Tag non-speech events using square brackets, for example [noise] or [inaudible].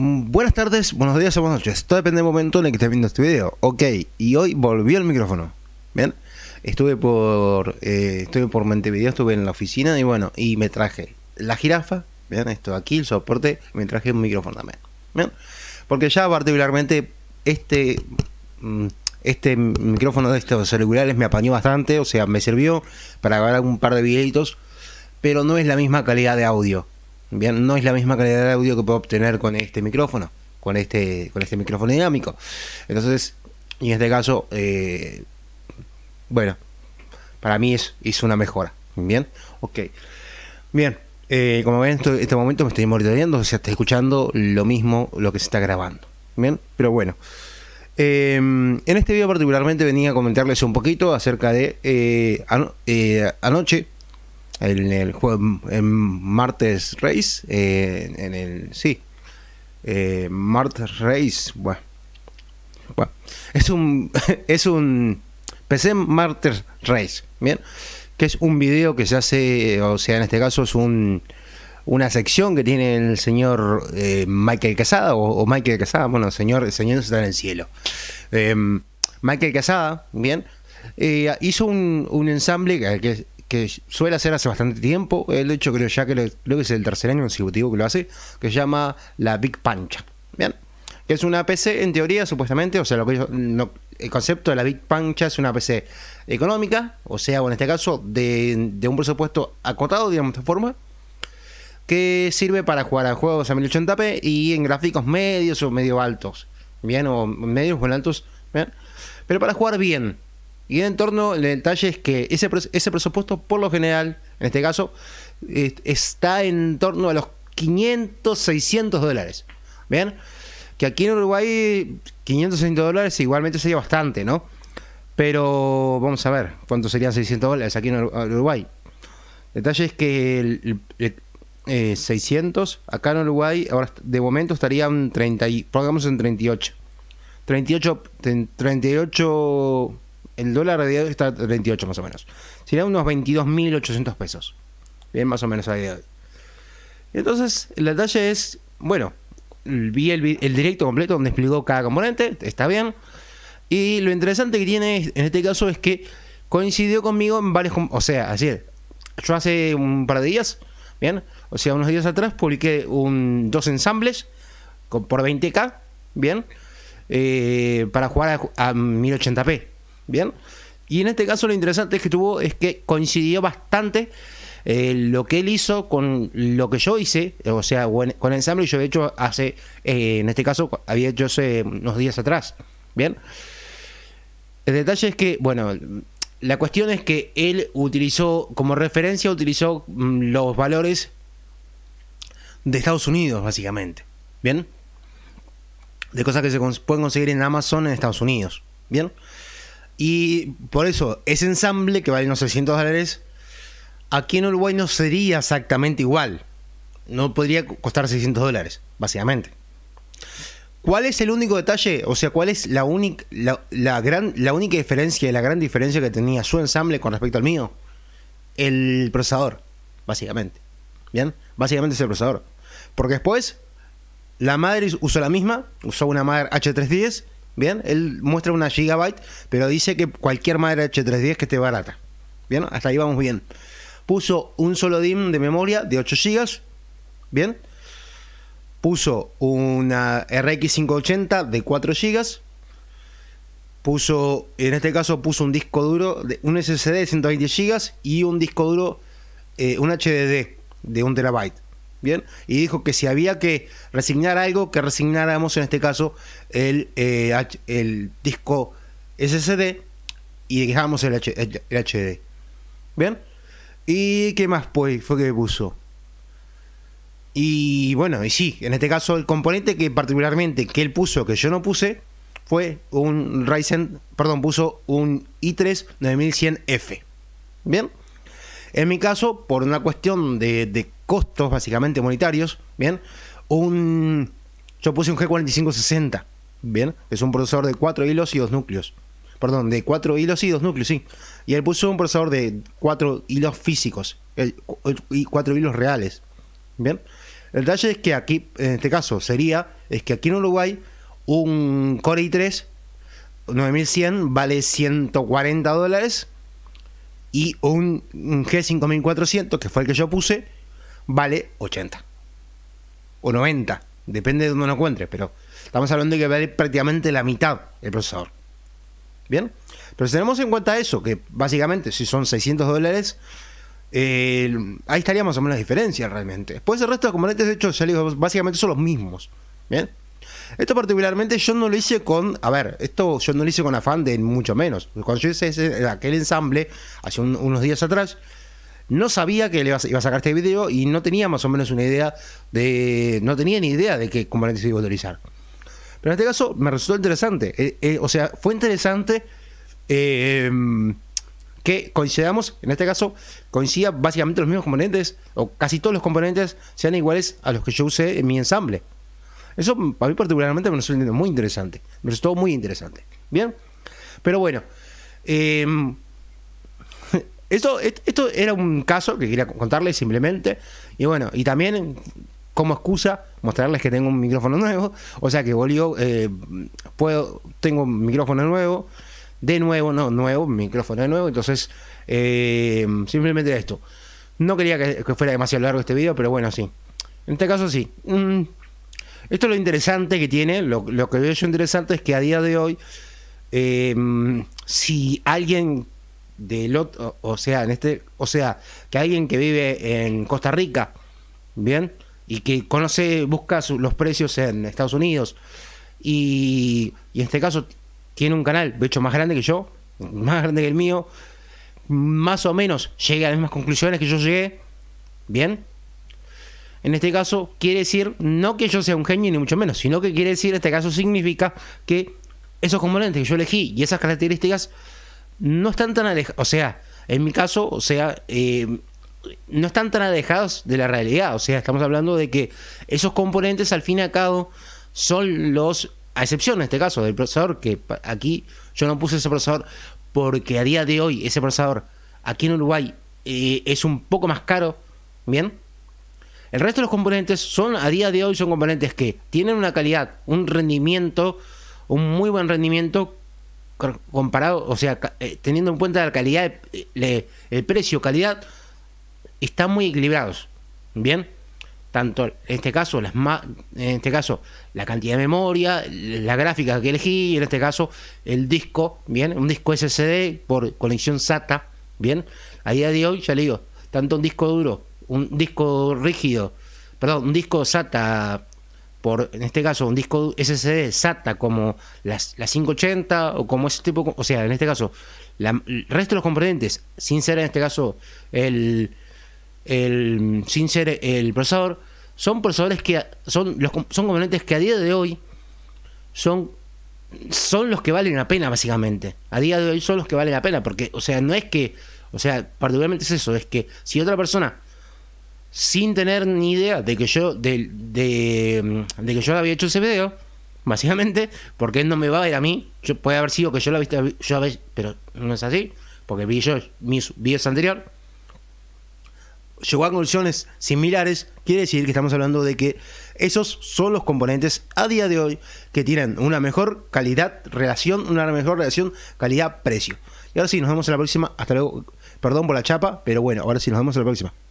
Mm, buenas tardes, buenos días o buenas noches. Todo depende del momento en el que estés viendo este video. Ok, y hoy volví al micrófono. Bien, estuve por, eh, estuve por Montevideo, estuve en la oficina y bueno, y me traje la jirafa. Bien, esto aquí, el soporte, me traje un micrófono también. Bien, porque ya particularmente este, mm, este micrófono de estos celulares me apañó bastante, o sea, me sirvió para grabar un par de videitos, pero no es la misma calidad de audio. Bien, no es la misma calidad de audio que puedo obtener con este micrófono, con este, con este micrófono dinámico. Entonces, en este caso, eh, bueno, para mí es, una mejora. Bien, ok. Bien, eh, como ven, en este momento me estoy monitoreando, o sea, estoy escuchando lo mismo, lo que se está grabando. Bien, pero bueno. Eh, en este video particularmente venía a comentarles un poquito acerca de anoche en el juego en martes race eh, en el sí eh, martes race bueno, es un [laughs] es un PC martes race bien que es un video que se hace o sea en este caso es un una sección que tiene el señor eh, Michael Casada o, Michael Casada bueno el señor el señor está en el cielo em, Michael Casada bien hizo un, ensamble que, es que suele hacer hace bastante tiempo, el eh, hecho creo ya que lo, que es el tercer año consecutivo que lo hace, que se llama la Big Pancha. Bien, que es una PC en teoría supuestamente, o sea, lo que el concepto de la Big Pancha es una PC económica, o sea, o en este caso de, de un presupuesto acotado, digamos de esta forma, que sirve para jugar a juegos a 1080p y en gráficos medios o medio altos, bien, o medios o altos, pero para jugar bien, y en torno al detalle es que ese, ese presupuesto, por lo general, en este caso, está en torno a los 500, 600 dólares. ¿Bien? Que aquí en Uruguay, 500, 600 dólares igualmente sería bastante, ¿no? Pero vamos a ver cuánto serían 600 dólares aquí en Uruguay. El detalle es que 600 eh, acá en Uruguay, ahora de momento estarían 30, pongamos en 38. 38, 38 el dólar de hoy está 28 más o menos. Sería unos 22.800 pesos. Bien, más o menos a día de hoy. Entonces, el detalle es, bueno, vi el, directo completo donde explicó cada componente, está bien. Y lo interesante que tiene en este caso es que coincidió conmigo en varios... O sea, así yo hace un par de días, bien, o sea, unos días atrás publiqué un, dos ensambles por 20k, bien, eh, para jugar a 1080p. Bien. Y en este caso lo interesante es que tuvo es que coincidió bastante eh, lo que él hizo con lo que yo hice, eh, o sea, con el ensamble yo he hecho hace, eh, en este caso había hecho hace unos días atrás, ¿bien? El detalle es que, bueno, la cuestión es que él utilizó, como referencia, utilizó mm, los valores de Estados Unidos, básicamente, ¿bien? De cosas que se pueden conseguir en Amazon en Estados Unidos, ¿bien? Y por eso, ese ensamble que vale unos 600 dólares, aquí en Uruguay no sería exactamente igual. No podría costar 600 dólares, básicamente. ¿Cuál es el único detalle? O sea, ¿cuál es la, única, la, gran, la única diferencia, la gran diferencia que tenía su ensamble con respecto al mío? El procesador, básicamente. ¿Bien? Básicamente es el procesador. Porque después, la madre usó la misma, usó una madre H310 Bien, él muestra una gigabyte, pero dice que cualquier madre H310 que esté barata. Bien, hasta ahí vamos bien. Puso un solo DIM de memoria de 8 GB. Bien. Puso una RX 580 de 4 GB. Puso, en este caso, puso un disco duro, de, un SSD de 120 GB y un disco duro, eh, un HDD de 1 terabyte Bien, y dijo que si había que resignar algo, que resignáramos en este caso el, eh, el disco SSD y dejamos el, HD. Bien, y qué más pues, fue que puso. Y bueno, y sí, en este caso el componente que particularmente que él puso, que yo no puse, fue un Ryzen, perdón, puso un i3 9100F. Bien. En mi caso, por una cuestión de costos básicamente monetarios, ¿bien? Un, yo puse un G4560, ¿bien? Es un procesador de 4 hilos y 2 núcleos. Perdón, de 4 hilos y 2 núcleos, sí. Y él puso un procesador de 4 hilos físicos y 4 hilos reales, ¿bien? El detalle es que aquí, en este caso, sería, es que aquí en Uruguay, un Core i3 9100 vale 140 dólares y un G5400, que fue el que yo puse, vale 80 o 90, depende de donde lo encuentres, pero estamos hablando de que vale prácticamente la mitad el procesador. Bien, pero si tenemos en cuenta eso, que básicamente si son 600 dólares, ahí estaríamos más o menos la diferencia realmente. Después el resto de componentes, de hecho, ya básicamente son los mismos. Bien. Esto particularmente yo no lo hice con, a ver, esto yo no lo hice con afán de mucho menos. Cuando yo hice aquel ensamble hace unos días atrás, no sabía que le iba a sacar este video y no tenía más o menos una idea de. No tenía ni idea de qué componentes iba a utilizar. Pero en este caso me resultó interesante. Eh, eh, o sea, fue interesante eh, que coincidamos, en este caso, coincida básicamente los mismos componentes, o casi todos los componentes sean iguales a los que yo usé en mi ensamble. Eso para mí particularmente me resultó muy interesante. Me resultó muy interesante. Bien. Pero bueno. Esto, era un caso que quería contarles simplemente. Y bueno, y también como excusa mostrarles que tengo un micrófono nuevo. O sea que volvió, eh, puedo, tengo un micrófono nuevo. De nuevo, no, nuevo, micrófono de nuevo. Entonces, eh, simplemente esto. No quería que, fuera demasiado largo este video, pero bueno, sí. En este caso sí. Mm. Esto es lo interesante que tiene, lo, que veo yo interesante es que a día de hoy, eh, si alguien del otro, o sea, en este, o sea, que alguien que vive en Costa Rica, ¿bien? Y que conoce, busca los precios en Estados Unidos y, y, en este caso tiene un canal, de hecho, más grande que yo, más grande que el mío, más o menos llega a las mismas conclusiones que yo llegué, ¿bien? En este caso quiere decir, no que yo sea un genio ni mucho menos, sino que quiere decir, en este caso significa que esos componentes que yo elegí y esas características no están tan alejados, o sea, en mi caso, o sea, eh, no están tan alejados de la realidad, o sea, estamos hablando de que esos componentes al fin y al cabo son los, a excepción en este caso del procesador, que aquí yo no puse ese procesador porque a día de hoy ese procesador aquí en Uruguay eh, es un poco más caro, ¿bien? El resto de los componentes son, a día de hoy, son componentes que tienen una calidad, un rendimiento, un muy buen rendimiento comparado, o sea, eh, teniendo en cuenta la calidad, eh, el precio, calidad, están muy equilibrados. Bien, tanto en este caso, las en este caso, la cantidad de memoria, la gráfica que elegí, en este caso, el disco, bien, un disco SSD por conexión SATA, bien, a día de hoy, ya le digo, tanto un disco duro, un disco rígido, perdón, un disco SATA por, en este caso, un disco SSD SATA como las, las 580 o como ese tipo, o sea, en este caso, el resto de los componentes, sin ser en este caso el, el sin ser el procesador, son procesadores que son, los, son componentes que a día de hoy son, son los que valen la pena, básicamente. A día de hoy son los que valen la pena, porque, o sea, no es que, o sea, particularmente es eso, es que si otra persona sin tener ni idea de que yo, de, que yo había hecho ese video, básicamente, porque él no me va a ver a mí. Yo, puede haber sido que yo lo viste, yo, pero no es así, porque vi yo mis videos anteriores llegó a conclusiones similares, quiere decir que estamos hablando de que esos son los componentes a día de hoy que tienen una mejor calidad relación, una mejor relación calidad-precio. Y ahora sí, nos vemos en la próxima. Hasta luego. Perdón por la chapa, pero bueno, ahora sí, nos vemos en la próxima.